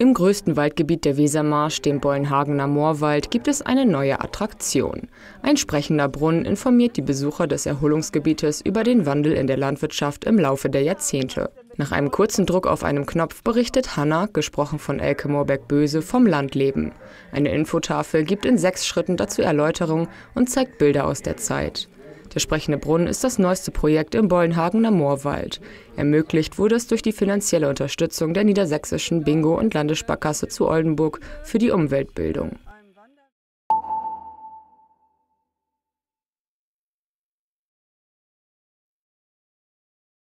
Im größten Waldgebiet der Wesermarsch, dem Bollenhagener Moorwald, gibt es eine neue Attraktion. Ein sprechender Brunnen informiert die Besucher des Erholungsgebietes über den Wandel in der Landwirtschaft im Laufe der Jahrzehnte. Nach einem kurzen Druck auf einem Knopf berichtet Hanna, gesprochen von Elke moorberg böse vom Landleben. Eine Infotafel gibt in sechs Schritten dazu Erläuterung und zeigt Bilder aus der Zeit. Der Sprechende Brunnen ist das neueste Projekt im Bollenhagener Moorwald. Ermöglicht wurde es durch die finanzielle Unterstützung der niedersächsischen Bingo- und Landessparkasse zu Oldenburg für die Umweltbildung.